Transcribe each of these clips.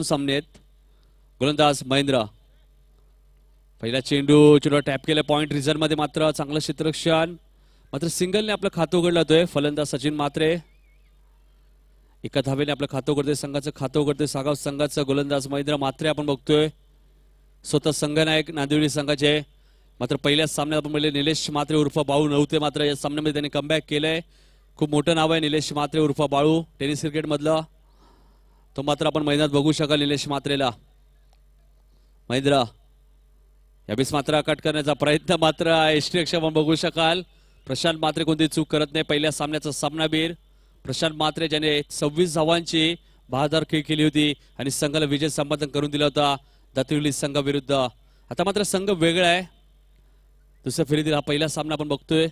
सामने गोलंदाज महेंद्र पहिला चेंडू चेंडू टॅप केला पॉईंट रिझन मध्ये मात्र चांगलं क्षेत्रक्षण मात्र सिंगलने आपलं खातं उघडलं होतोय फलंदाज सचिन मात्रे एका धावेने आपलं खातं उघडते संघाचं खातं उघडते सागाव संघाचं गोलंदाज महेंद्र मात्रे आपण बघतोय स्वतः संघनायक नांदिवली संघाचे मात्र पहिल्याच सामन्यात आपण म्हणले निलेश मात्रे उर्फ बाळू नव्हते मात्र या सामन्यामध्ये त्यांनी कमबॅक केलंय खूप मोठं नाव आहे निलेश मात्रे उर्फ बाळू टेनिस क्रिकेटमधलं तो मात्र आपण मैदानात बघू शकाल निलेश मात्रेला महिंद्रा बीस मात्र कट करण्याचा प्रयत्न मात्र अक्ष आपण बघू शकाल प्रशांत मात्रे कोणती चूक करत नाही पहिल्या सामन्याचा सामनाबीर प्रशांत मात्रे ज्याने सव्वीस धावांची बहादार खेळ केली होती आणि संघाला विजय संपादन करून दिला होता दातिवली संघाविरुद्ध आता मात्र संघ वेगळा आहे दुसऱ्या फेरीतील हा पहिला सामना आपण बघतोय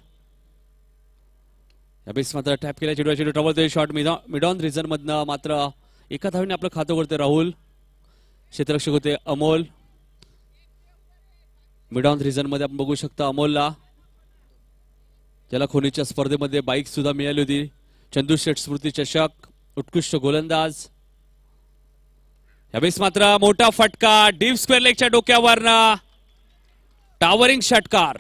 बीस मात्र टॅप केला चेडू चेडू ट्रबल शॉट मिडॉन रिझन मधनं मात्र एका धावीने आपलं खातं करते राहुल क्षेत्ररक्षक होते अमोल मिड ऑन रिझन मध्ये आपण बघू शकता अमोलला ज्याला खोनीच्या स्पर्धेमध्ये बाईक सुद्धा मिळाली होती चंदू शेठ स्मृती चषक उत्कृष्ट गोलंदाज यावेळेस मात्र मोठा फटका डीप स्क्वेअर लेगच्या डोक्यावर टावरिंग षटकार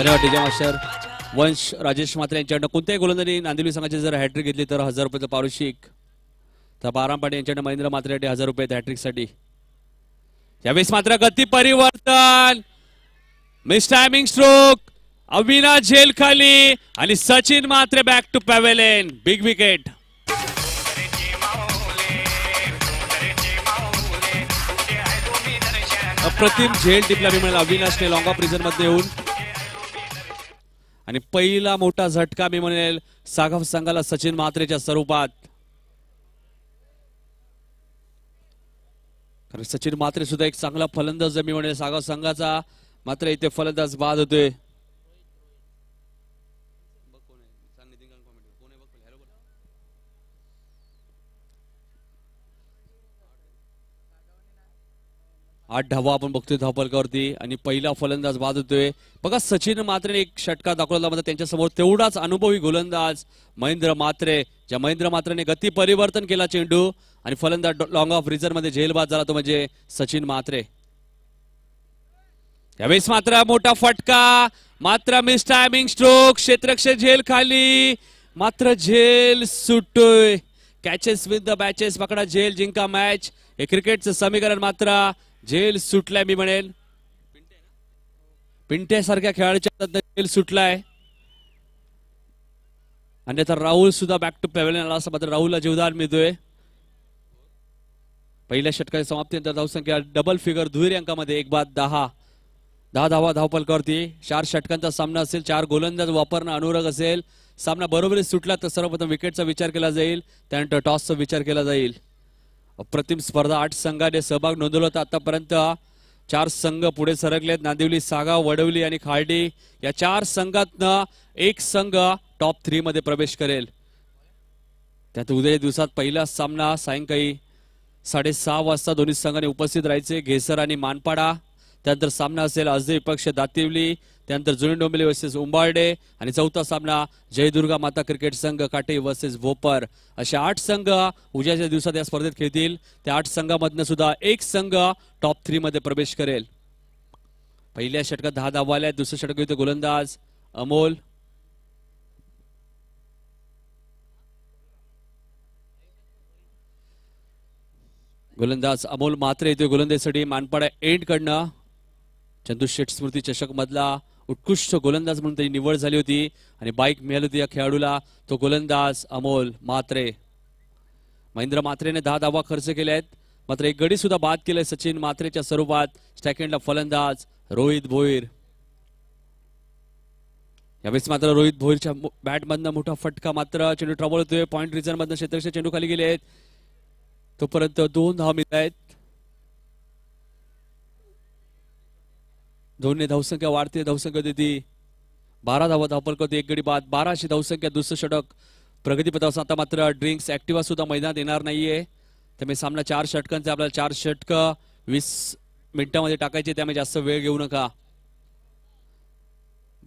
धन्यवाद डीजे मास्टर वंश राजेश मात्रे यांच्याकडनं कोणत्याही गोलंदाजी नांदिवली संघाची जर हॅट्रिक घेतली तर हजार रुपयाचं पारुषिक तर बाराम पाटील यांच्याकडनं महेंद्र मात्रेसाठी हजार रुपये हॅट्रिकसाठी यावेळेस मात्र गती परिवर्तन मिस टायमिंग स्ट्रोक अविनाश झेल खाली आणि Sachin Mhatre back to pavilion big wicket अप्रतिम झेल टिपला मिळाला अविनाशने लॉंगा ऑफ मध्ये येऊन आणि पहिला मोठा झटका मी म्हणेल सागाव संघाला सचिन म्हात्रेच्या स्वरूपात कारण सचिन म्हात्रे सुद्धा एक चांगला फलंदाज मी म्हणेल सागाव संघाचा मात्र इथे फलंदाज बाद होतोय आठ धावा आपण बघतोय धावपलकावरती आणि पहिला फलंदाज बाद होतोय बघा सचिन मात्रेने एक षटका दाखवला मात्र त्यांच्यासमोर तेवढाच अनुभवी गोलंदाज महेंद्र मात्रे ज्या महेंद्र मात्रेने गती परिवर्तन केला चेंडू आणि फलंदाज लॉंग ऑफ रिझर्व मध्ये झेलबाद झाला तो म्हणजे सचिन मात्रे त्यावेळेस मात्र मोठा फटका मात्र मिस टायमिंग स्ट्रोक क्षेत्रक्ष झेल खाली मात्र झेल सुटतोय कॅचेस विथ द बॅचेस पकडा झेल जिंका मॅच हे क्रिकेटचं समीकरण मात्र जेल सुटलाय मी म्हणेल सारख्या खेळाडूच्या जेल सुटलाय आणि अन्यथा राहुल सुद्धा बॅक टू पॅव्हल आला असं मात्र राहुलला जीवदान मिळतोय पहिल्या षटकाची समाप्ती नंतर धावसंख्या डबल फिगर दुहेरी अंकामध्ये एक बाद दहा दहा धावा धावपलकावरती चार षटकांचा सामना असेल चार गोलंदाज वापरणं अनुराग असेल सामना बरोबरीच सुटला तर सर्वप्रथम विकेटचा विचार केला जाईल त्यानंतर टॉसचा विचार केला जाईल अप्रतिम स्पर्धा आठ संघाने सहभाग नोंदवला होता आतापर्यंत चार संघ पुढे सरकलेत नांदिवली सागा वडवली आणि खार्डी या चार संघातनं एक संघ टॉप थ्री मध्ये प्रवेश करेल त्यात उद्या दिवसात पहिला सामना सायंकाळी साडेसहा वाजता दोन्ही संघाने उपस्थित राहायचे घेसर आणि मानपाडा त्यानंतर सामना असेल अजय पक्ष दातिवली त्यानंतर जुनी डोंबिवली वर्सेस उंबाळडे आणि चौथा सामना जयदुर्गा माता क्रिकेट संघ काटे वर्सेस भोपर असे आठ संघ उद्याच्या दिवसात या स्पर्धेत खेळतील त्या आठ संघामधनं सुद्धा एक संघ टॉप थ्री मध्ये प्रवेश करेल पहिल्या षटकात दहा धावा आल्या दुसऱ्या षटक येतो गोलंदाज अमोल गोलंदाज अमोल मात्र येतोय गोलंदाजसाठी मानपाडा एंड कडनं चंदू शेठ स्मृती चषक मधला उत्कृष्ट गोलंदाज म्हणून त्याची निवड झाली होती आणि बाईक मिळाली होती या खेळाडूला तो गोलंदाज अमोल मात्रे महेंद्र मात्रेने दहा धावा खर्च केले आहेत मात्र एक गडी सुद्धा बाद केले सचिन मात्रेच्या स्वरूपात स्टॅकेंडला फलंदाज रोहित भोईर यावेळेस मात्र रोहित भोईरच्या बॅटमधनं मोठा फटका मात्र चेंडू ट्रबल होतोय पॉईंट रिझन मधन क्षेत्रक्ष चेंडू खाली गेले आहेत तोपर्यंत दोन धाव मिळत आहेत दोन्ही धावसंख्या वाढते धावसंख्या देते बारा धावा धावपल करते एक गडी बाद बाराशे धावसंख्या दुसरं षटक प्रगतीपथावर आता मात्र ड्रिंक्स ऍक्टिव्हा सुद्धा मैदानात येणार नाहीये त्यामुळे सामना चार षटकांचा आपल्याला चार षटक वीस मिनिटामध्ये टाकायचे त्यामुळे जास्त वेळ घेऊ नका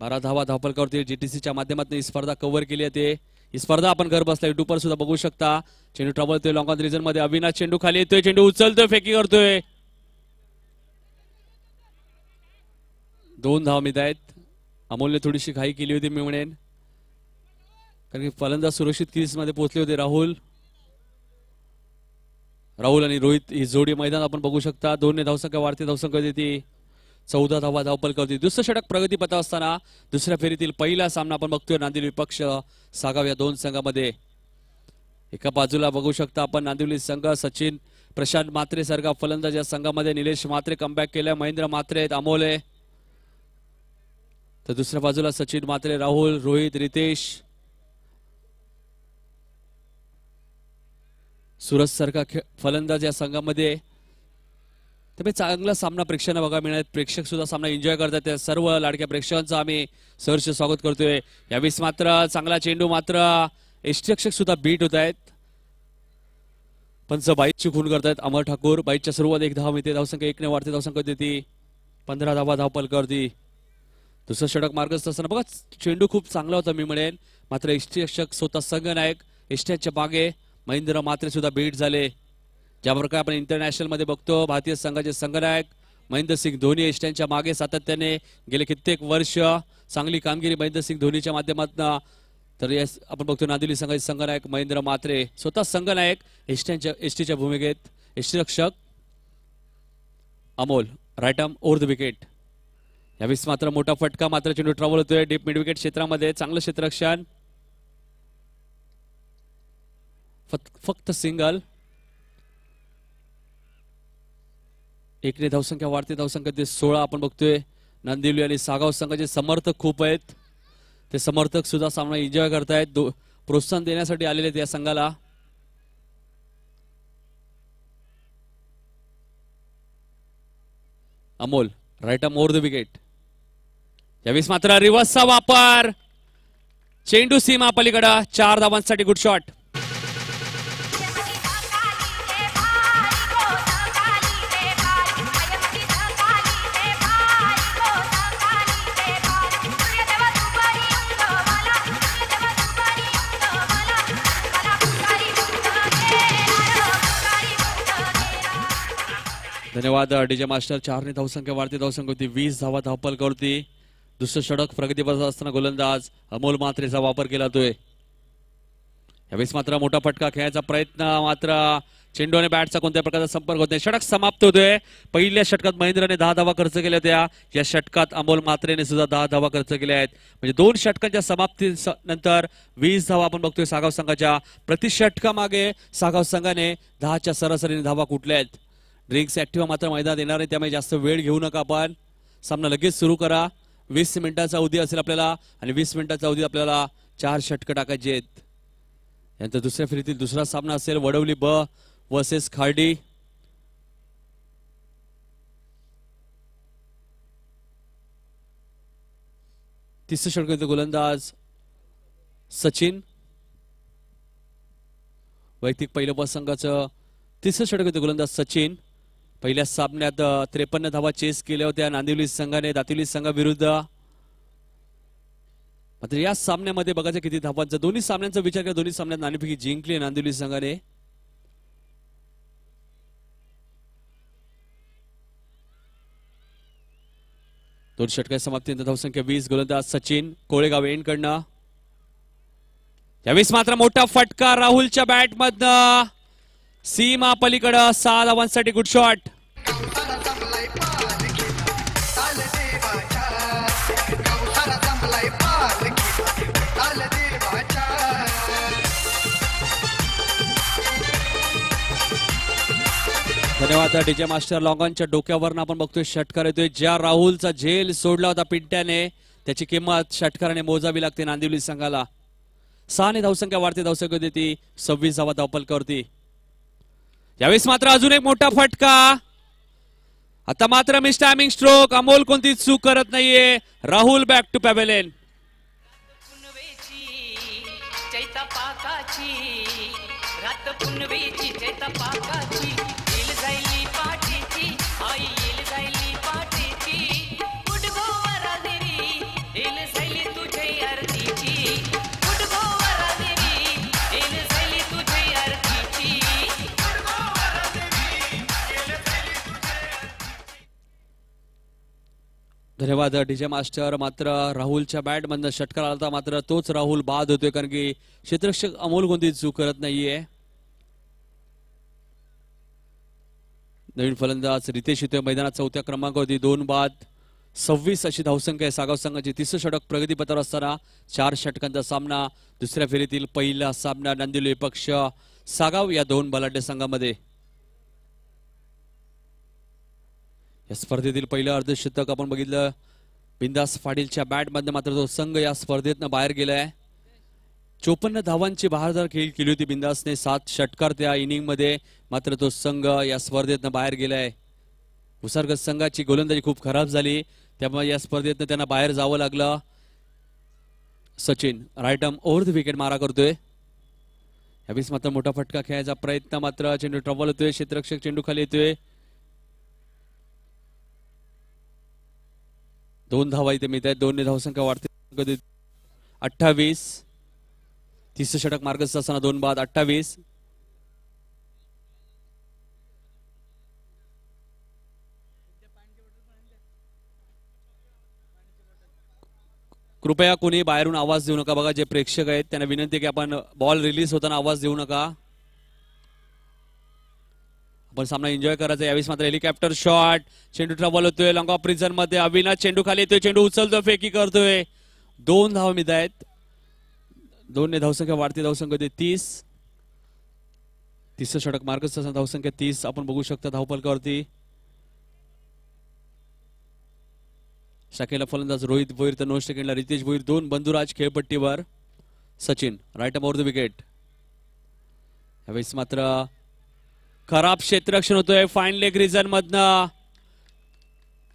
बारा धावा करते जीटीसीच्या माध्यमातून ही स्पर्धा कव्हर केली आहे ही स्पर्धा आपण घर बसला युट्यूबवर सुद्धा बघू शकता चेंडू ट्रबलतोय लॉंग ऑन रिजन मध्ये अविनाश चेंडू खाली येतोय चेंडू उचलतोय फेकी करतोय दोन धावमित आहेत अमोलने थोडीशी घाई केली होती मी म्हणेन कारण की फलंदाज सुरक्षित क्रीजमध्ये पोहोचले होते राहुल राहुल आणि रोहित ही जोडी मैदान आपण बघू शकता दोन्ही धावसंख्या वाढते धावसंख्या देते चौदा धावा धावपल करते दुसरं षटक प्रगतीपथा असताना दुसऱ्या फेरीतील पहिला सामना आपण बघतोय नांदिवली विपक्ष सागाव या दोन संघामध्ये एका बाजूला बघू शकता आपण नांदिवली संघ सचिन प्रशांत मात्रे सारखा फलंदाज या संघामध्ये निलेश मात्रे कमबॅक केलाय महेंद्र आहेत अमोल आहे तर दुसऱ्या बाजूला सचिन मात्रे राहुल रोहित रितेश सुरज सारखा खेळ फलंदाज या संघामध्ये त्यामुळे चांगला सामना प्रेक्षकांना बघा मिळत प्रेक्षक सुद्धा सामना एन्जॉय करतात त्या सर्व लाडक्या प्रेक्षकांचं आम्ही सहर्ष स्वागत करतोय यावेळेस मात्र चांगला चेंडू मात्र इष्टक्षक सुद्धा बीट होत आहेत पंच बाईकची खून करतायत अमर ठाकूर बाईकच्या सुरुवात एक धाव मिळते धावसंख्या ने वाढते धावसंख्या देते पंधरा धावा धावपल करते दुसरा षटक मार्गस्थ असताना बघा चेंडू खूप चांगला होता मी म्हणेन मात्र एसटी रक्षक स्वतः संघनायक एसट्याच्या मागे महेंद्र मात्रे सुद्धा भेट झाले ज्या प्रकारे आपण इंटरनॅशनल मध्ये बघतो भारतीय संघाचे संघनायक महेंद्र सिंग धोनी एसट्यांच्या मागे सातत्याने गेले कित्येक वर्ष चांगली कामगिरी महेंद्र सिंग धोनीच्या माध्यमातून तर यास आपण बघतो नांदिवली संघाचे संघनायक महेंद्र मात्रे स्वतः संघनायक एसट्यांच्या एसटीच्या भूमिकेत रक्षक Amol right arm over the wicket यावेळेस मात्र मोठा फटका मात्र चेंडू ट्रॉवल होतोय डीप विकेट क्षेत्रामध्ये चांगलं क्षेत्ररक्षण फक्त सिंगल एकने धावसंख्या वाढते धावसंख्या ते सोळा आपण बघतोय नंदिवली आणि सागाव संघाचे समर्थक खूप आहेत ते समर्थक सुद्धा सामना एन्जॉय करतायत प्रोत्साहन देण्यासाठी आलेले आहेत या संघाला Amol right arm over the wicket यावेळेस मात्र रिव्हर्सचा वापर चेंडू सीमा पलीकडे चार धावांसाठी गुड शॉट धन्यवाद डीजे मास्टर चारने धावसंख्या वाढते धावसंख्या होती वीस धावा धावपल करती दुसरं षडक प्रगतीपथात असताना गोलंदाज अमोल मात्रेचा वापर केला जातोय यावेळेस मात्र मोठा फटका खेळायचा प्रयत्न मात्र चेंडूने आणि बॅटचा कोणत्या प्रकारचा संपर्क होत नाही षटक समाप्त होतोय पहिल्या षटकात महेंद्रने दहा धावा खर्च केल्या होत्या या षटकात अमोल मात्रेने सुद्धा दहा धावा खर्च केल्या आहेत म्हणजे दोन षटकांच्या समाप्ती नंतर वीस धावा आपण बघतोय सागाव संघाच्या प्रति षटकामागे सागाव संघाने दहाच्या सरासरीने धावा कुठल्या आहेत ड्रिंक्स ऍक्टिव्ह मात्र मैदान येणार आहे त्यामुळे जास्त वेळ घेऊ नका आपण सामना लगेच सुरू करा वीस मिनिटाचा अवधी असेल आपल्याला आणि वीस मिनिटाचा अवधी आपल्याला चार षटक टाकायची आहेत यानंतर दुसऱ्या फेरीतील दुसरा सामना असेल वडवली ब वर्सेस खार्डी तिसरं षटक गोलंदाज सचिन वैयक्तिक पहिल्या प्रसंगाचं तिसरं षटक गोलंदाज सचिन पहिल्या सामन्यात त्रेपन्न धावा चेस केल्या होत्या नांदिवली संघाने दातिवली संघाविरुद्ध मात्र या सामन्यामध्ये बघायचं किती धावांचा दोन्ही सामन्यांचा विचार केला दोन्ही सामन्यात नाणेफेकी जिंकली नांदिवली संघाने दोन षटका समाप्ती धावसंख्या वीस गोलंदाज सचिन कोळेगाव एंडकडनं यावेळेस मात्र मोठा फटका राहुलच्या बॅटमधनं सीमा पलीकडं सहा धावांसाठी गुड शॉट धन्यवाद डीजे मास्टर लॉंगॉनच्या डोक्यावरनं आपण बघतोय षटकार येतोय ज्या राहुलचा झेल सोडला होता पिंट्याने त्याची किंमत षटकाराने मोजावी लागते नांदिवली संघाला सहाने धावसंख्या वाढते धावसंख्या देते सव्वीस धावा धावपलकावरती यावेळेस मात्र अजून एक मोठा फटका आता मात्र मिस टायमिंग स्ट्रोक अमोल कोणती चूक करत नाहीये राहुल बॅक टू पॅबेलेन धन्यवाद डीजे मास्टर मात्र राहुलच्या बॅटमधनं षटकार आला मात्र तोच राहुल बाद होतोय कारण की क्षेत्रक्षक अमोल गोंदी चूक करत नाहीये नवीन फलंदाज रितेश येतोय मैदानात चौथ्या क्रमांकावरती दोन बाद सव्वीस अशी धावसंख्या आहे सागाव संघाची तिसरं षटक प्रगतीपथावर असताना चार षटकांचा सामना दुसऱ्या फेरीतील पहिला सामना नंदिले पक्ष सागाव या दोन बलाढ्य संघामध्ये या स्पर्धेतील पहिलं अर्धशतक आपण बघितलं बिंदास फाडीलच्या बॅटमध्ये मात्र तो संघ या स्पर्धेतनं बाहेर गेलाय चोपन्न धावांची बहारदार खेळ केली होती बिंदासने सात षटकार त्या इनिंगमध्ये मात्र तो संघ या स्पर्धेतनं बाहेर गेलाय उपसर्ग संघाची गोलंदाजी खूप खराब झाली त्यामुळे या स्पर्धेतनं त्यांना बाहेर जावं लागलं Sachin right arm over the wicket मारा करतोय यावेळेस मात्र मोठा फटका खेळायचा प्रयत्न मात्र चेंडू ट्रबल होतोय क्षेत्ररक्षक चेंडू खाली येतोय दोन धावा इथे मिळत आहेत दोन्ही धावसंख्या वाढते अठ्ठावीस तिसरं षटक मार्गस्थ असताना दोन बाद अठ्ठावीस कृपया कोणी बाहेरून आवाज देऊ नका बघा जे प्रेक्षक आहेत त्यांना विनंती की आपण बॉल रिलीज होताना आवाज देऊ नका आपण सामना एन्जॉय करायचा यावेळेस मात्र हेलिकॉप्टर शॉट चेंडू ट्रबल होतोय लॉंग ऑफ प्रिझन मध्ये अविनाश चेंडू खाली येतोय चेंडू उचलतोय फेकी करतोय दोन धाव मिद आहेत दोन ने धावसंख्या वाढती धावसंख्या होते तीस तिसरं षटक मार्ग धावसंख्या तीस आपण बघू शकता धावपलकावरती शाखेला फलंदाज रोहित भोईर तर नऊ सेकंडला रितेश भोईर दोन बंधुराज खेळपट्टीवर सचिन राईट अबाउट द विकेट यावेळेस मात्र खराब क्षेत्ररक्षण होतोय फाईन लेग रिझन मधनं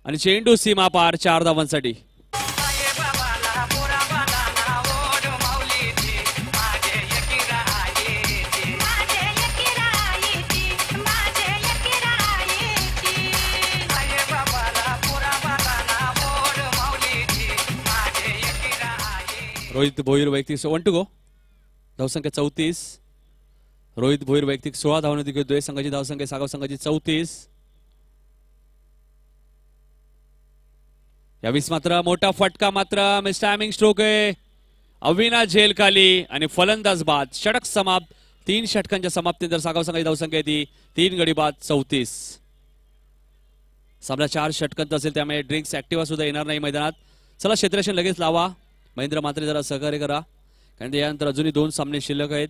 आणि चेंडू सीमा पार चार धावांसाठी रोहित भोईर वैयक्तिक वन टू गो धावसंख्या चौतीस रोहित भोईर वैयक्तिक सोळा धावने दिवस संघाची धावसंख्या सागाव संघाची चौतीस यावीस मात्र मोठा फटका मात्र मिस टायमिंग स्ट्रोक आहे अविना खाली आणि फलंदाज बाद षटक समाप्त तीन षटकांच्या समाप्तीनंतर सागाव संघाची धावसंख्या ती तीन गडी बाद चौतीस सामना चार षटकांत असेल त्यामुळे ड्रिंक्स ऍक्टिवा सुद्धा येणार नाही मैदानात चला क्षेत्रक्षण लगेच लावा महेंद्र मात्रे जरा सहकार्य करा कारण यानंतर अजूनही दोन सामने शिल्लक आहेत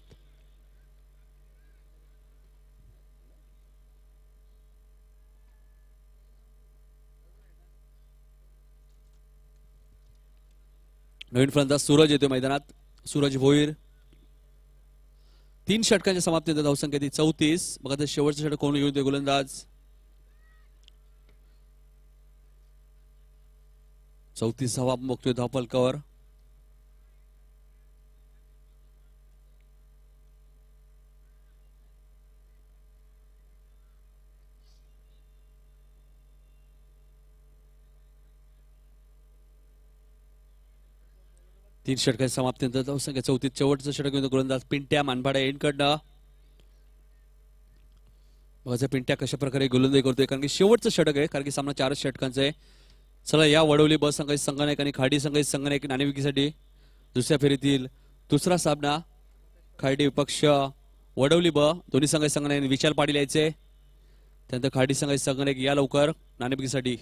नवीन फलंदाज सूरज येतोय मैदानात सूरज भोईर तीन षटकांच्या समाप्तीनंतर धावसंख्या ती चौतीस बघा तर शेवटचं षटक कोण येऊ दे गोलंदाज चौतीस धावा बघतोय धावपलकावर तीन षटक समाप्तीनंतर धावसंख्या चौथीत शेवटचं षटक घेऊन गोलंदाज पिंट्या मानभाड्या एंडकडनं पिंट्या कशा प्रकारे गोलंदाज करतोय कारण की शेवटचं षटक आहे कारण की सामना चारच षटकांचा आहे चला या वडवली बस संघाची संगणक आणि खाडी संघाची संगणक नाणेविकीसाठी दुसऱ्या फेरीतील दुसरा सामना खाडी विपक्ष वडवली ब दोन्ही संघाचे संगणक विचार पाडी यायचे त्यानंतर खाडी संघाचे संगणक या लवकर नाणेविकीसाठी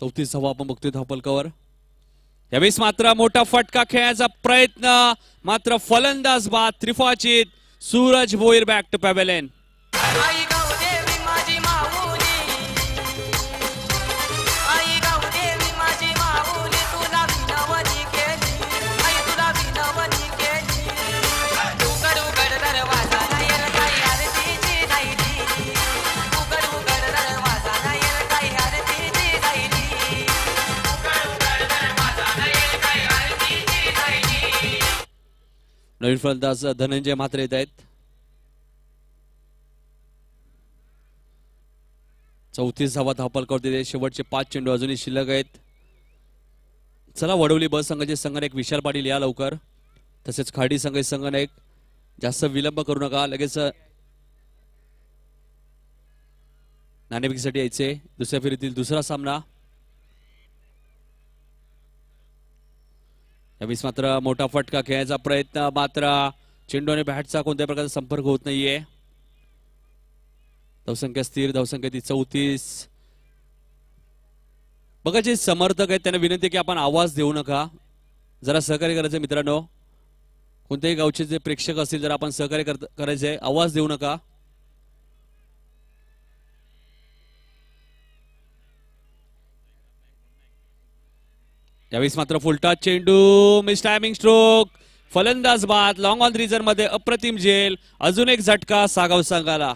चौतीस धावा आपण बघतोय धावपलकावर यावेळेस मात्र मोठा फटका खेळण्याचा प्रयत्न मात्र फलंदाज बाद त्रिफाचित Suraj Bhoir back to pavilion नवीन फलंदाज धनंजय म्हात्रे येत आहेत चौतीस धावा धापल करते शेवटचे पाच चेंडू अजूनही शिल्लक आहेत चला वडवली बस संघाचे संगणक विशाल पाटील या लवकर तसेच खाडी संघ संघनायक जास्त विलंब करू नका लगेच नाणेफेकीसाठी यायचे दुसऱ्या फेरीतील दुसरा सामना यावेळेस मात्र मोठा फटका खेळायचा प्रयत्न मात्र चेंडू आणि बॅटचा कोणत्या प्रकारचा संपर्क होत नाहीये धावसंख्या स्थिर धावसंख्या ती चौतीस बघा जे समर्थक आहेत त्यांना विनंती की आपण आवाज देऊ नका जरा सहकार्य करायचं मित्रांनो कोणत्याही गावचे जे प्रेक्षक असतील जर आपण सहकार्य करायचे आवाज देऊ नका यावेळेस मात्र फुलटा चेंडू मिस टायमिंग स्ट्रोक फलंदाज बाद लॉंग ऑन रिझन मध्ये अप्रतिम झेल अजून एक झटका सागाव संघाला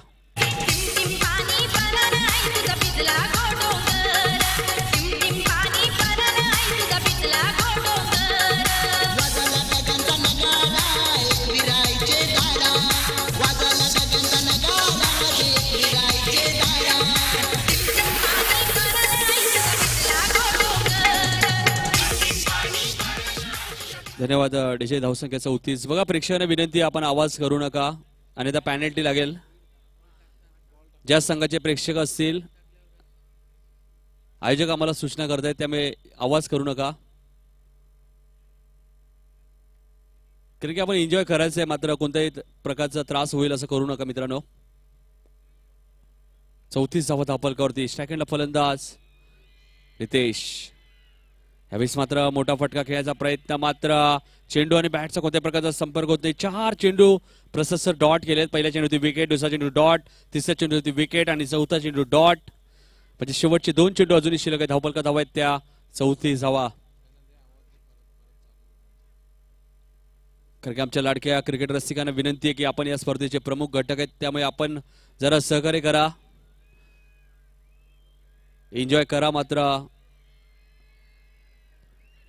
धन्यवाद डिजे धावसंख्या चौतीस बघा प्रेक्षकांना विनंती आपण आवाज करू नका आणि त्या पॅनल्टी लागेल ज्या संघाचे प्रेक्षक असतील आयोजक आम्हाला सूचना करत आहेत त्यामुळे आवाज करू नका कारण की आपण एन्जॉय करायचं आहे मात्र कोणत्याही प्रकारचा त्रास होईल असं करू नका मित्रांनो चौतीस धावा धापलकावरती सेकंड फलंदाज रितेश यावेळेस मात्र मोठा फटका खेळायचा प्रयत्न मात्र चेंडू आणि बॅटचा कोणत्या प्रकारचा संपर्क होत नाही चार चेंडू प्रशस्त डॉट केलेत पहिल्या होती विकेट दुसरा चेंडू डॉट तिसऱ्या होती विकेट आणि चौथा चेंडू डॉट म्हणजे शेवटचे दोन चेंडू अजूनही शिल्लक आहे धावपलका धावा आहेत त्या चौथी धावा कारण की आमच्या लाडक्या क्रिकेट रसिकांना विनंती आहे की आपण या स्पर्धेचे प्रमुख घटक आहेत त्यामुळे आपण जरा सहकार्य करा एन्जॉय करा मात्र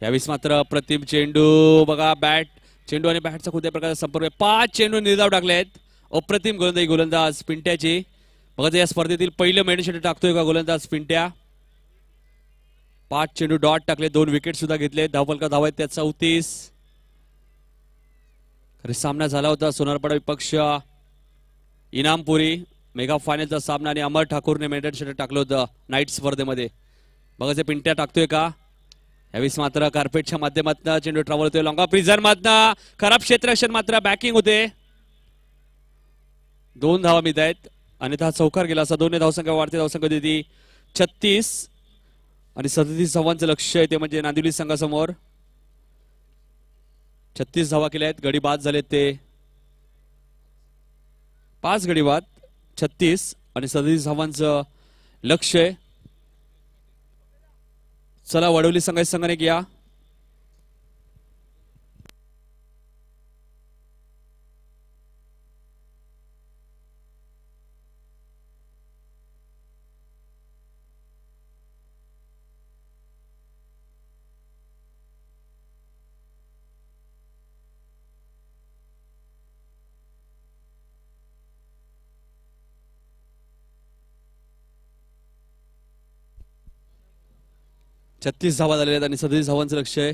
यावेळी मात्र अप्रतिम चेंडू बघा बॅट चेंडू आणि बॅटचा कोणत्या प्रकारचा संपर्क पाच चेंडू निर्धाव टाकले आहेत अप्रतिम गोलंदाजी गोलंदाज पिंट्याची बघा या स्पर्धेतील पहिलं मेडशेट टाकतोय का गोलंदाज पिंट्या पाच चेंडू डॉट टाकले दोन विकेट सुद्धा घेतले धावपलका धावा आहेत त्या चौतीस खरे सामना झाला होता सोनारपाडा विपक्ष इनामपुरी मेगा फायनलचा सामना आणि अमर ठाकूरने मेडन शेट टाकलं होतं नाईट स्पर्धेमध्ये बघा ते पिंट्या टाकतोय का यावेळेस मात्र कार्पेटच्या माध्यमातून चेंडू ट्रॅव्हल होते लॉंगा प्रिझर मधन खराब क्षेत्ररक्षण मात्र बॅकिंग होते दोन धावा मिळत आहेत आणि अन्यथा चौकार गेला असा दोन्ही धावसंख्या वाढते धावसंख्या होती छत्तीस आणि सदतीस धावांचं लक्ष आहे ते म्हणजे नांदिवली संघासमोर छत्तीस धावा केल्या आहेत गडी बाद झाले ते पाच गडी बाद छत्तीस आणि सदतीस धावांचं लक्ष आहे चला वडवली संघाची संघाने या छत्तीस धावा झालेल्या आहेत आणि सदतीस धावांचं लक्ष आहे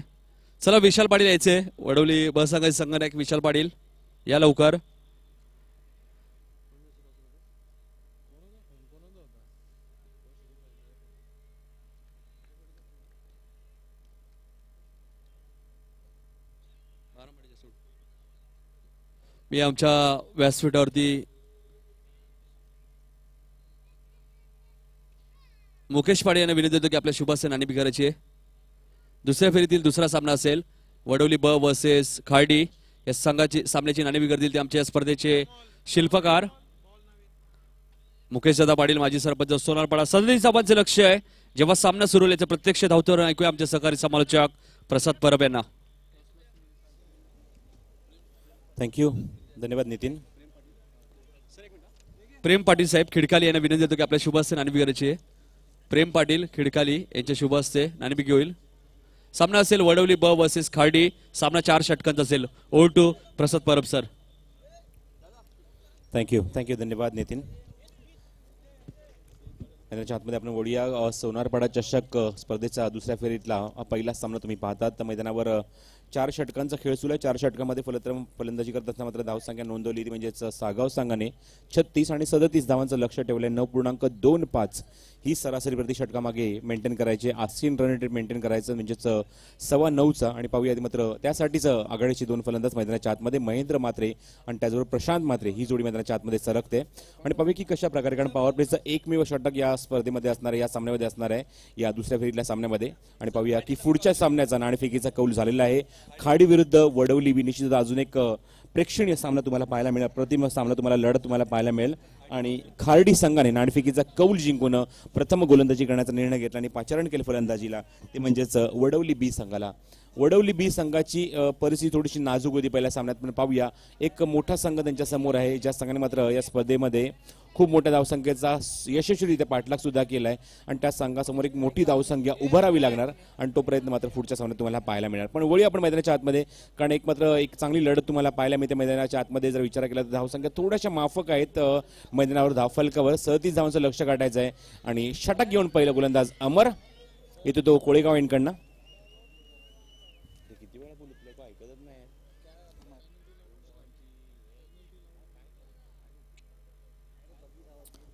चला विशाल पाटील यायचे वडवली बसंघाचे संघनायक विशाल पाटील या लवकर मी आमच्या व्यासपीठावरती मुकेश पाडे यांना विनंती देतो की आपल्या शुभासन आणि बिगाराची आहे दुसऱ्या फेरीतील दुसरा सामना असेल वडवली ब वर्सेस खार्डी या संघाची सामन्याची नाणी दिली ते आमच्या स्पर्धेचे शिल्पकार मुकेश दादा पाटील माजी सरपंच सोनारपाडा सदनी साहेबांचे लक्ष आहे जेव्हा सामना सुरू होईल प्रत्यक्ष धावतेवर ऐकूया आमचे सहकारी समालोचक प्रसाद परब यांना थँक्यू धन्यवाद नितीन प्रेम पाटील साहेब खिडकाली यांना विनंती देतो की आपल्या शुभासन आणि आहे प्रेम पाटील खिडकाली यांच्या शुभ हस्ते नाणेपिक होईल सामना असेल वडवली ब वर्सेस खार्डी सामना चार षटकांचा असेल ओ टू Prasad Parab sir thank you thank you धन्यवाद नितीन त्याच्या हातमध्ये आपण ओडिया सोनारपाडा चषक स्पर्धेचा दुसऱ्या फेरीतला पहिला सामना तुम्ही पाहतात तर मैदानावर चार षटकांचा खेळ सुरू आहे चार षटकामध्ये फलत्र फलंदाजी करत असताना मात्र धावसंख्या नोंदवली ती म्हणजेच सागाव संघाने छत्तीस आणि सदतीस धावांचं लक्ष ठेवलं आहे नऊ पूर्णांक दोन पाच ही सरासरी प्रति षटकामागे मेंटेन करायचे आसीन रन रेट मेंटेन करायचं म्हणजेच सव्वा नऊचा आणि पाहूया मात्र त्यासाठीच आघाडीची दोन फलंदाज मैदानाच्या आतमध्ये महेंद्र मात्रे आणि त्याचबरोबर प्रशांत मात्रे ही जोडी मैदानाच्या आतमध्ये सरकते आणि पाहूया की कशा प्रकारे कारण पॉवर प्लेचं एकमेव षटक या स्पर्धेमध्ये असणार आहे या सामन्यामध्ये असणार आहे या दुसऱ्या फेरीतल्या सामन्यामध्ये आणि पाहूया की पुढच्या सामन्याचा नाणेफेकीचा कौल झालेला आहे खाडी विरुद्ध वडवली बी अजून एक प्रेक्षणीय सामना तुम्हाला पाहायला मिळेल प्रतिम सामना तुम्हाला लढत तुम्हाला पाहायला मिळेल आणि खारडी संघाने नाणफिकीचा कौल जिंकून प्रथम गोलंदाजी करण्याचा निर्णय घेतला आणि पाचारण केले फलंदाजीला ते म्हणजेच वडवली बी संघाला वडवली बी संघाची परिस्थिती थोडीशी नाजूक होती पहिल्या सामन्यात पण पाहूया एक मोठा संघ त्यांच्यासमोर आहे ज्या संघाने मात्र या स्पर्धेमध्ये खूप मोठ्या धावसंख्येचा यशस्वीरित्या पाठलाग सुद्धा केला आहे आणि त्या संघासमोर एक मोठी धावसंख्या उभारावी लागणार आणि तो प्रयत्न मात्र पुढच्या सामन्यात तुम्हाला पाहायला मिळणार पण वळी आपण मैदानाच्या आतमध्ये कारण एक मात्र एक चांगली लढत तुम्हाला पाहायला मिळते मैदानाच्या आतमध्ये जर विचार केला तर धावसंख्या थोड्याशा माफक आहेत मैदानावर धावफलकावर सहतीस धावांचं लक्ष काढायचं आहे आणि षटक घेऊन पहिला गोलंदाज अमर येतो तो कोळेगाव यांकडनं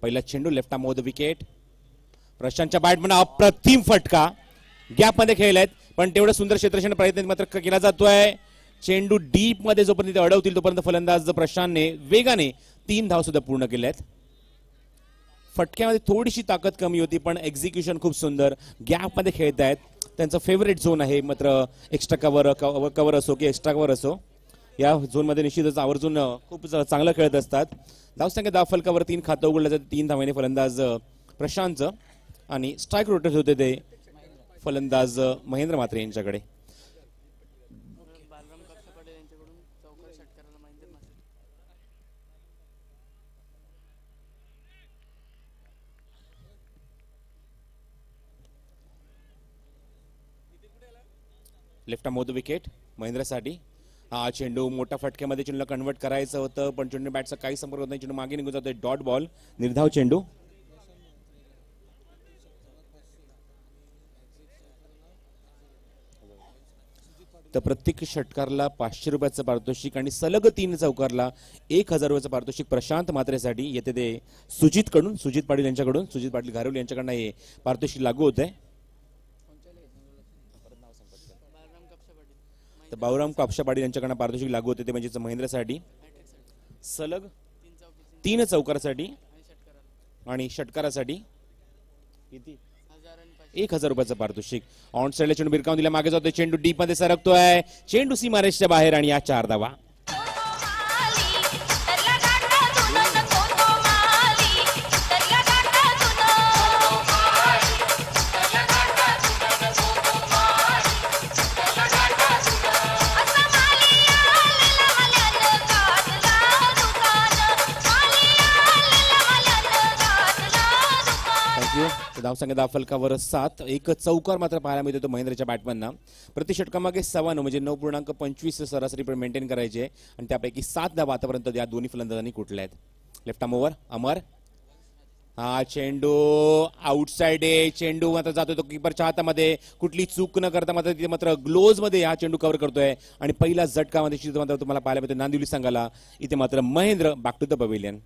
पहिला चेंडू left arm the wicket प्रशांतच्या bat अप्रतिम फटका गॅपमध्ये खेळले आहेत पण तेवढं सुंदर क्षेत्रक्षण प्रयत्न मात्र केला जातोय चेंडू डीप मध्ये जोपर्यंत अडवतील तोपर्यंत फलंदाज प्रशांतने वेगाने तीन धाव सुद्धा पूर्ण केले आहेत फटक्यामध्ये थोडीशी ताकद कमी होती पण एक्झिक्युशन खूप सुंदर गॅपमध्ये खेळत आहेत त्यांचा फेवरेट झोन आहे मात्र एक्स्ट्रा कव्हर कव्हर असो की एक्स्ट्रा कव्हर असो या झोन मध्ये निश्चितच आवर्जून खूप चांगलं खेळत असतात धावसंख्या दहा फलकावर तीन खातं उघडलं जातं तीन धावाने फलंदाज प्रशांत आणि स्ट्राईक रोटर्स होते ते फलंदाज महेंद्र मात्रे यांच्याकडे लेफ्ट मोद विकेट महेंद्रासाठी हा चेंडू मोठ्या फटक्यामध्ये चेंडूला कन्वर्ट करायचं होतं पण चेंडू बॅटचा काही संपर्क होत नाही चेंडू मागे निघून जातोय डॉट बॉल निर्धाव चेंडू तर प्रत्येक षटकारला पाचशे रुपयाचं पारितोषिक आणि सलग तीन चौकारला एक हजार रुपयाचं पारितोषिक प्रशांत मात्रेसाठी येते ते कडून सुजित पाटील यांच्याकडून सुजित पाटील घारवली यांच्याकडनं हे पारितोषिक लागू होत आहे तर कापशा कापशापाडी यांच्याकडनं पारितोषिक लागू होते ते म्हणजे महेंद्रसाठी सलग तीन चौकारासाठी आणि षटकारासाठी किती एक हजार रुपयाचं पारितोषिक ऑन साईडला चेंडू बिरकावून दिला मागे जातो चेंडू डीप मध्ये सरकतोय चेंडू सी मारेशच्या बाहेर आणि या चार धावा धावसंख्या फलकावर सात एक चौकार मात्र पाहायला मिळतो महेंद्रच्या बॅटमॅनना प्रति षटकामागे नऊ म्हणजे नऊ पूर्णांक पंचवीस सरासरी पण मेंटेन करायचे आणि त्यापैकी सात धावा आतापर्यंत या दोन्ही फलंदाजांनी कुठल्या आहेत लेफ्ट ओव्हर अमर हा चेंडू आउटसाइड आहे चेंडू मात्र जातो तो किपरच्या हातामध्ये कुठली चूक न करता मात्र तिथे मात्र ग्लोज मध्ये हा चेंडू कव्हर करतोय आणि पहिला झटकामध्ये मात्र तुम्हाला पाहायला मिळतो नांदिवली संघाला इथे मात्र Mahendra back to the pavilion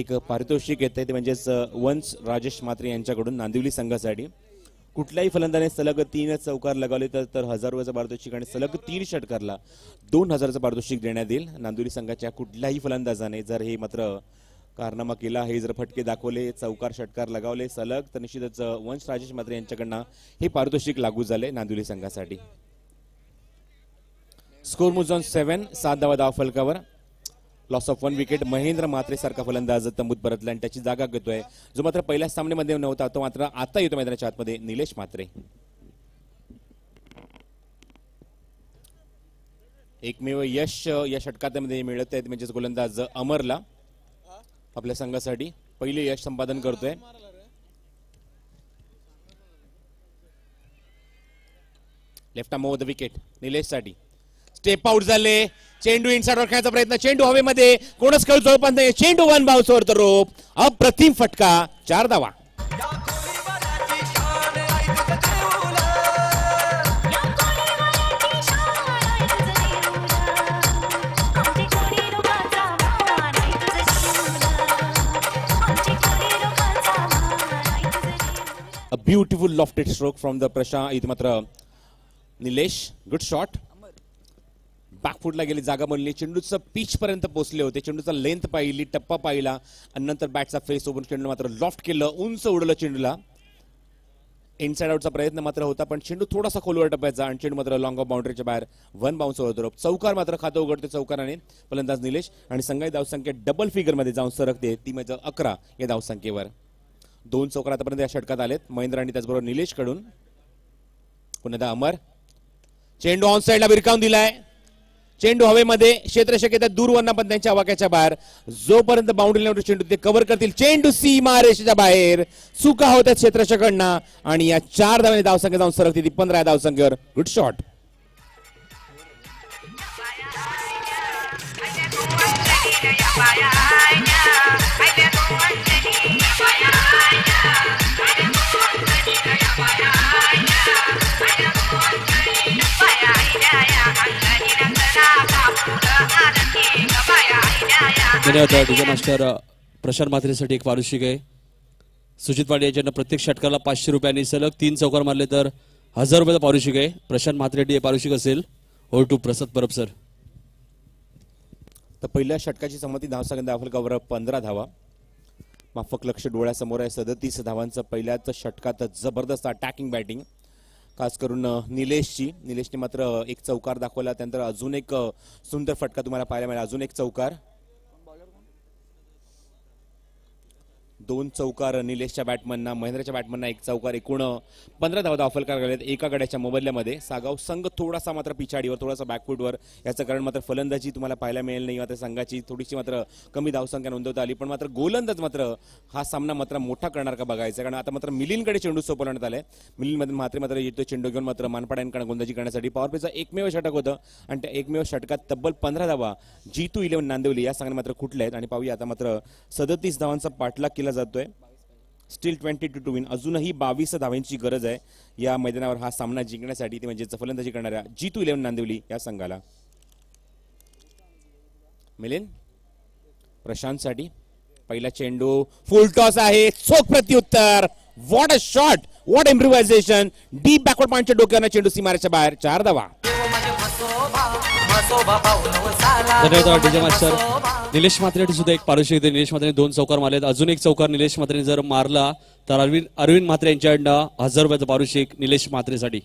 एक पारितोषिक येत आहे ते म्हणजेच वंश राजेश मात्रे यांच्याकडून नांदिवली संघासाठी कुठल्याही फलंदाने सलग तीन चौकार लगावले तर तर हजार रुपयाचं पारितोषिक आणि सलग तीन षटकारला दोन हजारचं पारितोषिक देण्यात येईल नांदिवली संघाच्या कुठल्याही फलंदाजाने जर हे मात्र कारनामा केला हे जर फटके दाखवले चौकार षटकार लगावले सलग तर निश्चितच वंश राजेश मात्रे यांच्याकडनं हे पारितोषिक लागू झाले नांदिवली संघासाठी स्कोर मुझॉन सेव्हन सात दावा दहा फलकावर loss of one wicket Mahendra Mhatre सारखा फलंदाज तंबूत परतला आणि त्याची जागा घेतोय जो मात्र पहिल्या सामन्यामध्ये नव्हता तो मात्र आता येतो मैदानाच्या आतमध्ये निलेश मात्रे एकमेव यश या षटकात्यामध्ये मिळत आहेत म्हणजेच गोलंदाज अमरला आपल्या संघासाठी पहिले यश संपादन करतोय लेफ्ट आम द विकेट साठी स्टेप आउट झाले चेंडू इनसाइडवर खेळायचा प्रयत्न चेंडू हवेमध्ये कोणच कळ पण नाही चेंडू वन बाउसवर तर रोप अप्रतिम फटका चार धावा beautiful lofted stroke from the प्रशा इथं मात्र निलेश गुड शॉट पाकफूडला गेली जागा बनली चेंडूचं पिचपर्यंत पोहोचले होते चेंडूचा लेंथ पाहिली टप्पा पाहिला आणि नंतर बॅटचा फेस ओपन चेंडू मात्र लॉफ्ट केलं उंच उडलं चेंडूला इनसाइड आउटचा प्रयत्न मात्र होता पण चेंडू थोडासा खोलवर टप्प्याचा आणि चेंडू मात्र लॉंग ऑफ बाउंड्रीच्या बाहेर वन बाउन्स होतो चौकार मात्र खातं उघडते चौकाराने फलंदाज निलेश आणि संघाई धावसंख्या डबल फिगरमध्ये जाऊन सरकते ती म्हणजे अकरा या धावसंख्येवर दोन चौकार आतापर्यंत या षटकात आलेत महेंद्र आणि त्याचबरोबर निलेश कडून पुन्हा अमर चेंडू ऑन साइडला बिरकावून दिलाय चेंडू हवेमध्ये दूर दूरवरना पण त्यांच्या वाक्याच्या बाहेर जोपर्यंत बाउंड्री लाईन चेंडू ते कव्हर करतील चेंडू सीमा रेषेच्या बाहेर चुका होत्या क्षेत्रशकडनं आणि या चार धावांनी धावसंख्या जाऊन सरकते ती पंधरा धावसंख्येवर गुड शॉट धन्यवाद डीजे मास्टर प्रशांत मात्रेसाठी एक पारुषिक आहे सुजित पांडे यांच्यानं प्रत्येक षटकाला पाचशे रुपयांनी सलग तीन चौकार मारले तर हजार रुपयाचा पारुषिक आहे प्रशांत मात्रेड्डी हे पारुषिक असेल हो टू प्रसाद परब सर तर पहिल्या षटकाची संमती सगळ्यांना दाखल बरं पंधरा धावा माफक लक्ष डोळ्यासमोर आहे सदतीस धावांचं पहिल्याच षटकातच जबरदस्त अटॅकिंग बॅटिंग खास करून निलेशची निलेशने मात्र एक चौकार दाखवला त्यानंतर अजून एक सुंदर फटका तुम्हाला पाहायला मिळाला अजून एक चौकार दोन चौकार निलेशच्या बॅटमनना महेंद्रच्या बॅटमनना एक चौकार एकूण पंधरा धावा दाखल आहेत एका गड्याच्या मोबदल्यामध्ये सागाव संघ थोडासा मात्र पिछाडीवर थोडासा बॅकफूटवर याचं कारण मात्र फलंदाजी तुम्हाला पाहायला मिळेल नाही मात्र संघाची थोडीशी मात्र कमी धावसंख्या नोंदवता आली पण मात्र गोलंदाज मात्र हा सामना मात्र मोठा करणार का बघायचा कारण आता मात्र मिलिनकडे चेंडू सोपवण्यात आले मिलिनमध्ये मात्र मात्र येतो चेंडू घेऊन मात्र मानपाड्यांकडे गोंदाजी करण्यासाठी पॉवरपेचा एकमेव षटक होतं आणि त्या एकमेव षटकात तब्बल पंधरा धावा जीतू इलेव्हन नांदवली या संघाने मात्र कुठल्या आहेत आणि पाहूया आता मात्र सदतीस धावांचा पाठलाग केला जातोय still twenty two to win अजूनही बावीस धावांची गरज आहे या मैदानावर हा सामना जिंकण्यासाठी म्हणजे फलंदाजी करणाऱ्या जीतू इलेव्हन नांदिवली या संघाला प्रशांत साठी पहिला चेंडू फुल टॉस आहे चोख प्रत्युत्तर what a shot what improvisation the backward पॉईंटच्या डोक्यावर चेंडू सीमारेच्या बाहेर चार धावा हो, निलेश मात्रे सुद्धा एक ते निलेश मात्रेने दोन चौकार मारलेत अजून एक चौकार निलेश मात्रेने जर मारला तर अरविंद अरविंद मात्रे यांच्या हजार रुपयाचं पारुषिक निलेश मात्रेसाठी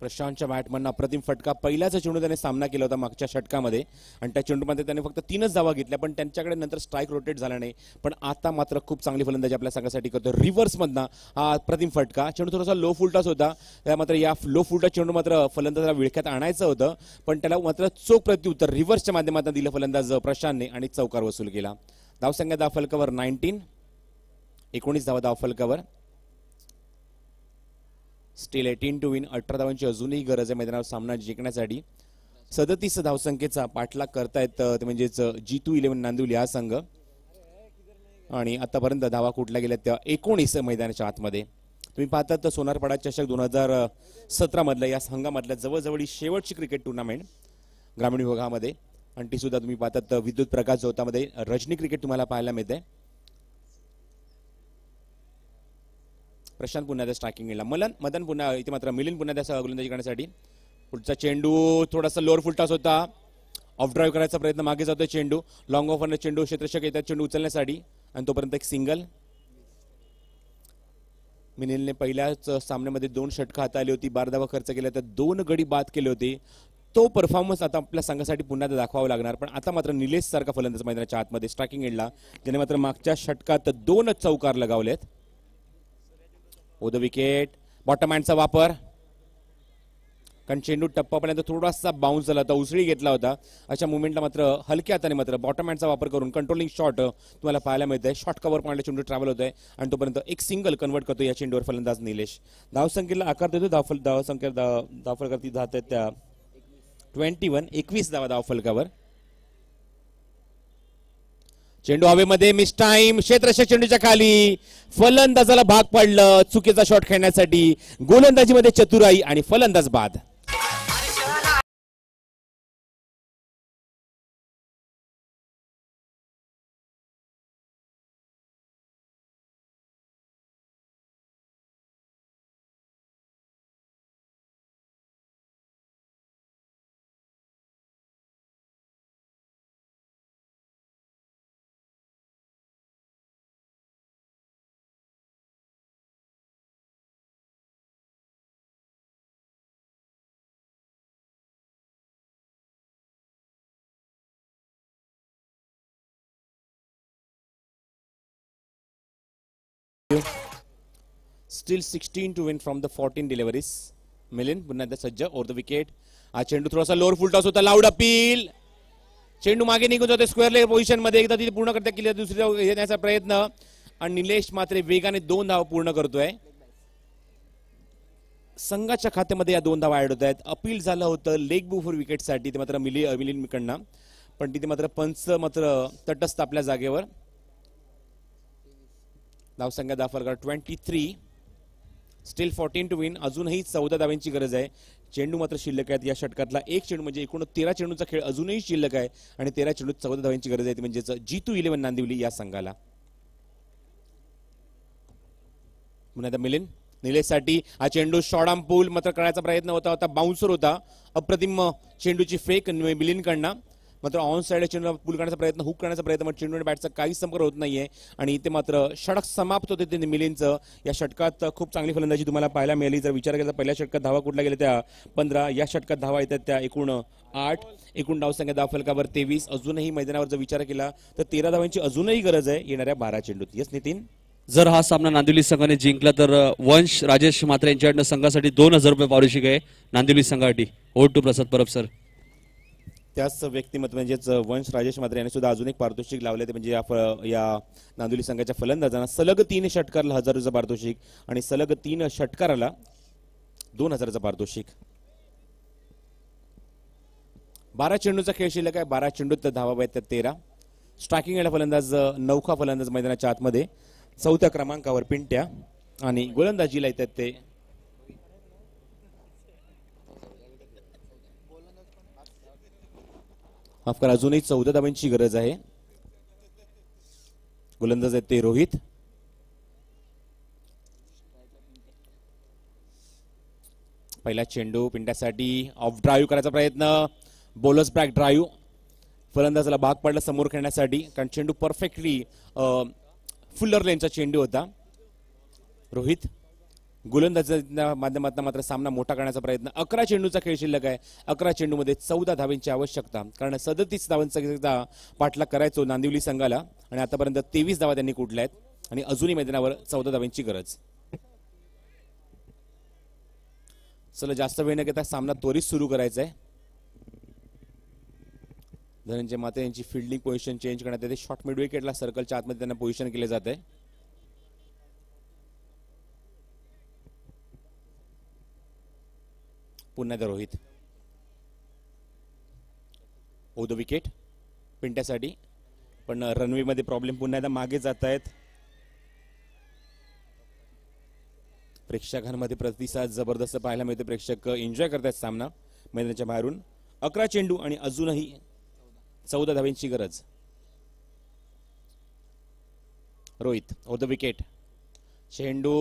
प्रशांतच्या बॅटमॅनना अप्रतिम फटका पहिल्याच चेंडू त्याने सामना केला होता मागच्या षटकामध्ये आणि त्या चेंडूमध्ये त्याने फक्त तीनच धावा घेतल्या पण त्यांच्याकडे नंतर स्ट्राईक रोटेट झाला नाही पण आता मात्र खूप चांगली फलंदाजी आपल्या सांगायसाठी करतो रिव्हर्समधनं हा अप्रतिम फटका चेंडू थोडासा लो फुलटाच होता त्या मात्र या लो फुलटा चेंडू मात्र फलंदाजाला विळख्यात आणायचं होतं पण त्याला मात्र चोख प्रत्युत्तर रिव्हर्सच्या माध्यमातून दिलं फलंदाज प्रशांतने आणि चौकार वसूल केला धावसंख्या दाफलकावर नाईन्टीन एकोणीस धावा दाफलकावर स्टील एटीन टू विन अठरा धावांची अजूनही गरज आहे मैदानावर सामना जिंकण्यासाठी सदतीस धावसंख्येचा पाठलाग करतायत ते म्हणजेच जितू इलेव्हन नांदिवली हा संघ आणि आतापर्यंत धावा कुठल्या गेल्या त्या एकोणीस मैदानाच्या आतमध्ये तुम्ही पाहतात तर सोनारपाडा चषक दोन हजार सतरामधल्या या संघामधल्या जवळजवळ शेवटची क्रिकेट टुर्नामेंट ग्रामीण विभागामध्ये आणि ती सुद्धा तुम्ही पाहतात विद्युत प्रकाश जोतामध्ये रजनी क्रिकेट तुम्हाला पाहायला मिळते प्रशांत पुन्हा स्ट्रायकिंग स्ट्रायकिंगला मलन मदन पुन्हा इथे मात्र मिलिंद पुन्हा त्याचा गोलंदाजी करण्यासाठी पुढचा चेंडू थोडासा लोअर फुलटास होता ऑफ ड्राईव्ह करायचा प्रयत्न मागे जातोय चेंडू लॉंग ऑफरनं चेंडू क्षेत्रक्षक येतात चेंडू उचलण्यासाठी आणि तोपर्यंत एक सिंगल मिनिलने पहिल्याच सामन्यामध्ये दोन षटकं आली होती बारा धावा खर्च केला तर दोन गडी बाद केले होते तो परफॉर्मन्स आता आपल्या संघासाठी पुन्हा दाखवावा लागणार पण आता मात्र निलेश सारखा फलंदाज मैदानाच्या आतमध्ये स्ट्रायकिंग एडला ज्याने मात्र मागच्या षटकात दोनच चौकार लगावलेत ओ द विकेट बॉटम हँडचा वापर कारण चेंडू टप्पापर्यंत थोडासा बाउन्स झाला होता उसळी घेतला होता अशा मुवमेंटला मात्र हलक्या हाताने मात्र बॉटम हँडचा वापर करून कंट्रोलिंग शॉट तुम्हाला पाहायला मिळत आहे शॉर्ट कव्हर पॉईंटला चेंडू ट्रॅव्हल होत आहे आणि तोपर्यंत एक सिंगल कन्वर्ट करतो या चेंडूवर फलंदाज निलेश धावसंख्येला आकार देतो धावफल धावसंख्या धाव धावफलकावरती जात आहेत त्या ट्वेंटी वन एकवीस धावा धावफलकावर चेंडू हवेमध्ये मिस टाइम क्षेत्ररक्षक चेंडूच्या खाली फलंदाजाला भाग पडलं चुकीचा शॉट खेळण्यासाठी गोलंदाजीमध्ये चतुराई आणि फलंदाज बाद Still 16 to win from the 14 deliveries. मिलिन पुन्हा सज्ज ओर द विकेट हा चेंडू थोडासा लोअर फुल टॉस होता लाऊड अपील चेंडू मागे निघून जातो स्क्वेअर लेग पोझिशन मध्ये एकदा पूर्ण दुसरी धाव घेण्याचा प्रयत्न आणि निलेश मात्र वेगाने दोन धाव पूर्ण करतोय संघाच्या खात्यामध्ये या दोन धावा ऍड आहेत अपील झालं होतं लेग बिफोर विकेटसाठी ते मात्र मिली मिलिनकडनं पण तिथे मात्र पंच मात्र तटस्थ आपल्या जागेवर धावसंख्या करा twenty three still fourteen to win अजूनही चौदा धाव्यांची गरज आहे चेंडू मात्र शिल्लक आहेत या षटकातला एक चेंडू म्हणजे एकूण तेरा चेंडूचा खेळ अजूनही शिल्लक आहे आणि तेरा चेंडूत चौदा धाव्यांची गरज आहे म्हणजे जीतू जितू इलेव्हन नांदिवली या संघाला पुन्हा मिलिन निलेशसाठी हा चेंडू शॉडाम पूल मात्र करायचा प्रयत्न होता होता बाउन्सर होता अप्रतिम चेंडूची फेक मिलिनकडनं मात्र ऑन साईड चेंडू पुल करण्याचा प्रयत्न हुक करण्याचा प्रयत्न मग चेंडू आणि बॅटचा काहीच संपर्क होत नाहीये आणि इथे मात्र षटक समाप्त होते ते मिलिंदचं या षटकात खूप चांगली फलंदाजी तुम्हाला पाहायला मिळाली जर विचार केला तर पहिल्या षटकात धावा कुठल्या गेल्या त्या पंधरा या षटकात धावा येतात त्या एकूण आठ एकूण संख्या दहा फलकावर तेवीस अजूनही मैदानावर जर विचार केला तर तेरा धावांची अजूनही गरज आहे येणाऱ्या बारा चेंडूत यस नितीन जर हा सामना नांदिवली संघाने जिंकला तर वंश राजेश मात्र यांच्याकडनं संघासाठी दोन हजार रुपये पारिशिक आहे नांदिवली संघासाठी ओ टू प्रसाद परब सर त्याच व्यक्तिमत्व म्हणजेच वंश राजेश मात्रे यांनी सुद्धा अजून एक पारितोषिक लावले ते म्हणजे या फ या नांदोली संघाच्या फलंदाजांना सलग तीन षटकारला हजार रुपयाचं पारितोषिक आणि सलग तीन षटकाराला दोन हजाराचं पारितोषिक बारा चेंडूचा खेळ शिल्लक आहे बारा चेंडूत धावा येतात तेरा स्ट्रायकिंग याला फलंदाज नौखा फलंदाज मैदानाच्या आतमध्ये चौथ्या क्रमांकावर पिंट्या आणि गोलंदाजीला येतात ते माफ करा अजूनही चौदा धावांची गरज आहे गोलंदाज आहेत ते रोहित पहिला चेंडू पिंडासाठी ऑफ ड्राईव्ह करायचा प्रयत्न बोलर्स बॅक ड्राईव्ह फलंदाजाला भाग पडला समोर खेळण्यासाठी कारण चेंडू परफेक्टली फुल्लर लेनचा चेंडू होता रोहित गोलंदाजीच्या माध्यमातून मात्र सामना मोठा करण्याचा प्रयत्न अकरा चेंडूचा खेळ शिल्लक आहे अकरा चेंडूमध्ये चौदा धाव्यांची आवश्यकता कारण सदतीस धावांचा पाठलाग करायचो नांदिवली संघाला आणि आतापर्यंत तेवीस धावा त्यांनी कुठल्या आहेत आणि अजूनही मैदानावर चौदा धाव्यांची गरज चला जास्त वेळ न घेता सामना त्वरित सुरू करायचा आहे धनंजय माते यांची फिल्डिंग पोझिशन चेंज करण्यात येते शॉर्ट मिड विकेटला सर्कलच्या आतमध्ये त्यांना पोझिशन केले जाते पुन्हा रोहित ओ द विकेट पिंट्यासाठी पण रनवेमध्ये प्रॉब्लेम पुन्हा एकदा मागे जात आहेत प्रेक्षकांमध्ये प्रतिसाद जबरदस्त पाहायला मिळतो प्रेक्षक एन्जॉय करत आहेत सामना मैदानाच्या बाहेरून अकरा चेंडू आणि अजूनही चौदा धावींची गरज रोहित ओ द विकेट चेंडू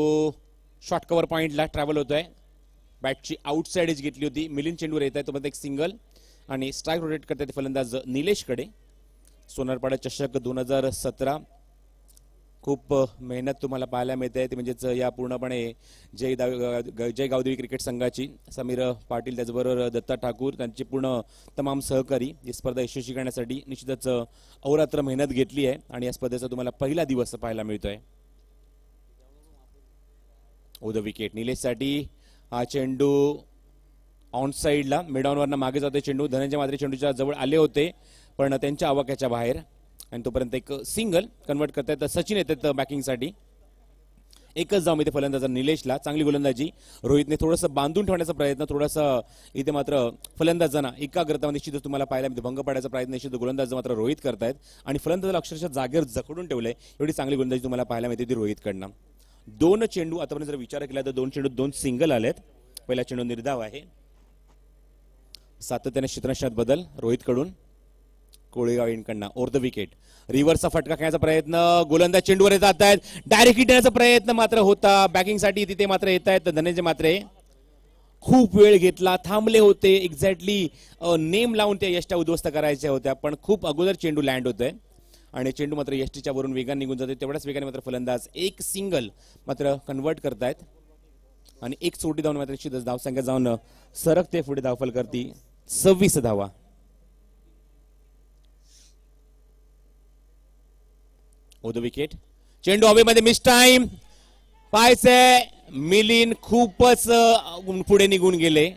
शॉर्ट कवर पॉइंटला ट्रॅव्हल होतोय बॅटची आउटसाईडच घेतली होती मिलिंद चेंडूर येत आहे मध्ये एक सिंगल आणि स्ट्राईक रोटेट करतात फलंदाज निलेशकडे सोनारपाडा चषक दोन हजार सतरा खूप मेहनत तुम्हाला पाहायला मिळते ते म्हणजेच या पूर्णपणे जय दाव जय गावदेवी क्रिकेट संघाची समीर पाटील त्याचबरोबर दत्ता ठाकूर त्यांची पूर्ण तमाम सहकारी ही स्पर्धा यशस्वी करण्यासाठी निश्चितच अवरात्र मेहनत घेतली आहे आणि या स्पर्धेचा तुम्हाला पहिला दिवस पाहायला मिळतोय ओ द विकेट साठी हा चेंडू ऑन साईडला मिडॉनवरनं मागे जाते चेंडू धनंजय मात्रे चेंडूच्या जवळ आले होते पण त्यांच्या आवाक्याच्या बाहेर आणि तोपर्यंत एक सिंगल कन्वर्ट करतायत सचिन येतात बॅकिंगसाठी एकच जाऊ इथे फलंदाजा निलेशला चांगली गोलंदाजी रोहितने थोडंसं बांधून ठेवण्याचा प्रयत्न थोडासा इथे मात्र फलंदाजांना एकाग्रता निश्चितच तुम्हाला पाहायला मिळते भंग पाडायचा प्रयत्न निश्चित गोलंदाज मात्र रोहित करतायत आणि फलंदाजाला अक्षरशः जागेवर जखडून ठेवले एवढी चांगली गोलंदाजी तुम्हाला पाहायला मिळते रोहितकडनं दोन चेंडू आतापर्यंत जर विचार केला तर दोन चेंडू दोन सिंगल आलेत पहिला चेंडू निर्धाव आहे सातत्याने क्षेत्रशात बदल रोहित कडून कोळेगाव इंकडनं ओर द विकेट रिव्हर्सचा फटका खेळण्याचा प्रयत्न गोलंदाज चेंडूवर जात आहेत डायरेक्ट देण्याचा प्रयत्न मात्र होता साठी तिथे मात्र येत आहेत धनंजय मात्रे खूप वेळ घेतला थांबले होते एक्झॅक्टली नेम लावून त्या यष्टा उद्ध्वस्त करायच्या होत्या पण खूप अगोदर चेंडू लँड होत आहे आणि चेंडू मात्र एस टीच्या वरून वेगाने निघून जातो तेवढ्याच वेगाने मात्र फलंदाज एक सिंगल मात्र कन्वर्ट करतायत आणि एक चोटी धावून मात्र निश्चितच धावसंख्या जाऊन सरकते पुढे धावफल करते सव्वीस धावा ओदो विकेट चेंडू हवेमध्ये मिस टाइम पायसे मिलिन खूपच पुढे निघून गेले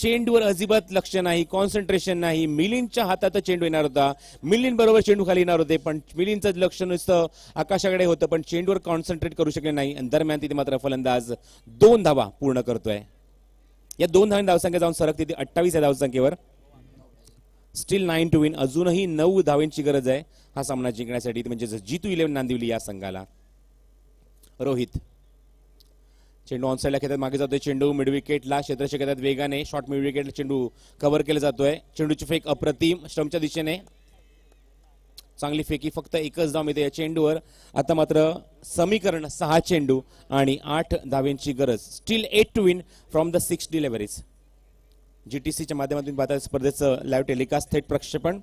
चेंडूवर अजिबात लक्ष नाही कॉन्सन्ट्रेशन नाही मिलिंदच्या हातात चेंडू येणार होता मिलिंद बरोबर चेंडू खाली येणार होते पण मिलिंदचं लक्ष नुसतं आकाशाकडे होतं पण चेंडूवर कॉन्सन्ट्रेट करू शकले नाही आणि दरम्यान तिथे मात्र फलंदाज दोन धावा पूर्ण करतोय या दोन धाव धावसंख्या जाऊन सरक तिथे अठ्ठावीस या धावसंख्येवर स्टील नाईन टू विन अजूनही नऊ धावेंची गरज आहे हा सामना जिंकण्यासाठी म्हणजे जितू इलेव्हन नांदिवली या संघाला रोहित चेंडू ऑन साईडला खेळतात मागे जातोय चेंडू मिडविकेटला क्षेत्रक्षक खेळतात वेगाने शॉर्ट विकेटला चेंडू कव्हर केला जातोय चेंडूची फेक अप्रतिम श्रमच्या दिशेने चांगली फेकी फक्त एकच धाव मिळते या चेंडूवर आता मात्र समीकरण सहा चेंडू आणि आठ धाव्यांची गरज still eight to win from the six deliveries जीटीसीच्या माध्यमातून पाहता स्पर्धेचं लाईव्ह टेलिकास्ट थेट प्रक्षेपण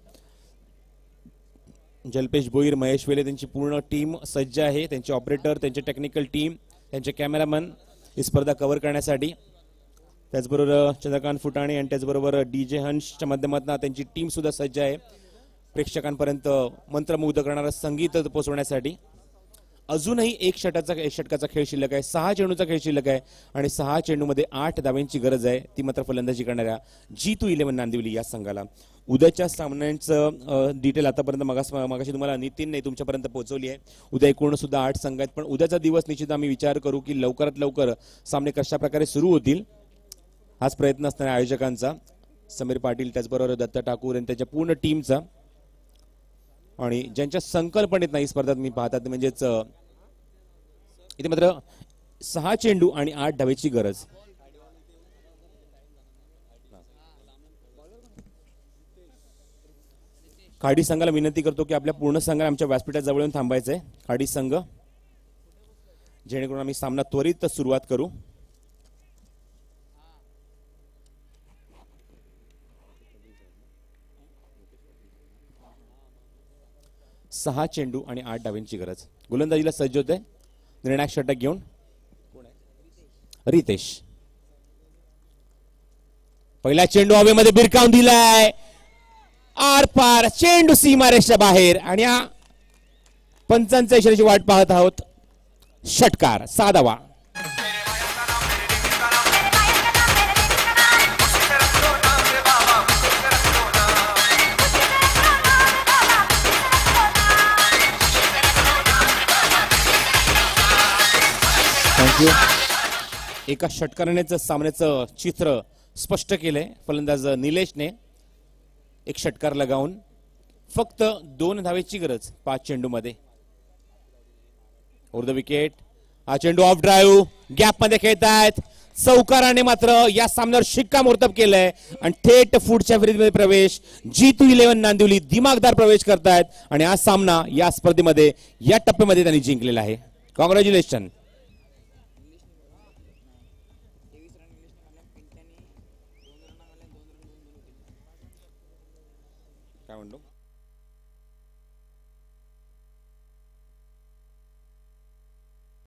जल्पेश बोईर महेश वेले त्यांची पूर्ण टीम सज्ज आहे त्यांचे ऑपरेटर त्यांचे टेक्निकल टीम त्यांचे कॅमेरामन ही स्पर्धा कव्हर करण्यासाठी त्याचबरोबर चंद्रकांत फुटाणे आणि त्याचबरोबर डी जे हंसच्या माध्यमातून त्यांची टीम सुद्धा सज्ज आहे प्रेक्षकांपर्यंत मंत्रमुग्ध करणारं संगीत पोचवण्यासाठी अजूनही एक षटाचा एक षटकाचा खेळ शिल्लक आहे सहा चेंडूचा खेळ शिल्लक आहे आणि सहा चेंडूमध्ये आठ धाव्यांची गरज आहे ती मात्र फलंदाजी करणाऱ्या जी टू इलेव्हन नांदिवली या संघाला उद्याच्या सामन्यांचं डिटेल आतापर्यंत मगास मगाशी तुम्हाला नितीनने तुमच्यापर्यंत पोहोचवली आहे उद्या एकूण सुद्धा आठ संघ आहेत पण उद्याचा दिवस निश्चित आम्ही विचार करू की लवकरात लवकर सामने कशा प्रकारे सुरू होतील हाच प्रयत्न असणार आयोजकांचा समीर पाटील त्याचबरोबर दत्त ठाकूर आणि त्याच्या पूर्ण टीमचा आणि ज्यांच्या संकल्पनेत नाही स्पर्धात मी पाहतात म्हणजेच इथे मात्र सहा चेंडू आणि आठ धाव्याची गरज खाडी संघाला विनंती करतो की आपल्या पूर्ण संघाला आमच्या व्यासपीठाजवळ येऊन थांबायचं आहे खाडी संघ जेणेकरून आम्ही सामना त्वरित सुरुवात करू सहा चेंडू आणि आठ डाव्यांची गरज गोलंदाजीला सज्ज होत आहे निर्णायक षटक घेऊन रितेश पहिला चेंडू हवेमध्ये बिरकावून दिलाय आर पार चेंडू सीमारेषा बाहेर आणि या पंचांच्या इशाऱ्याची वाट पाहत आहोत षटकार साधावा एका षटकारानेच सामन्याचं चित्र स्पष्ट केलंय फलंदाज निलेशने एक षटकार लगावून फक्त दोन धावेची गरज पाच चेंडूमध्ये ओर द विकेट हा चेंडू ऑफ ड्राईव्ह गॅपमध्ये खेळत आहेत चौकाराने मात्र या सामन्यावर शिक्कामोर्तब केलंय आणि थेट पुढच्या फेरीमध्ये प्रवेश जी टू इलेव्हन नांदिवली दिमागदार प्रवेश करतायत आणि हा सामना या स्पर्धेमध्ये या टप्प्यामध्ये त्यांनी जिंकलेला आहे कॉंग्रॅच्युलेशन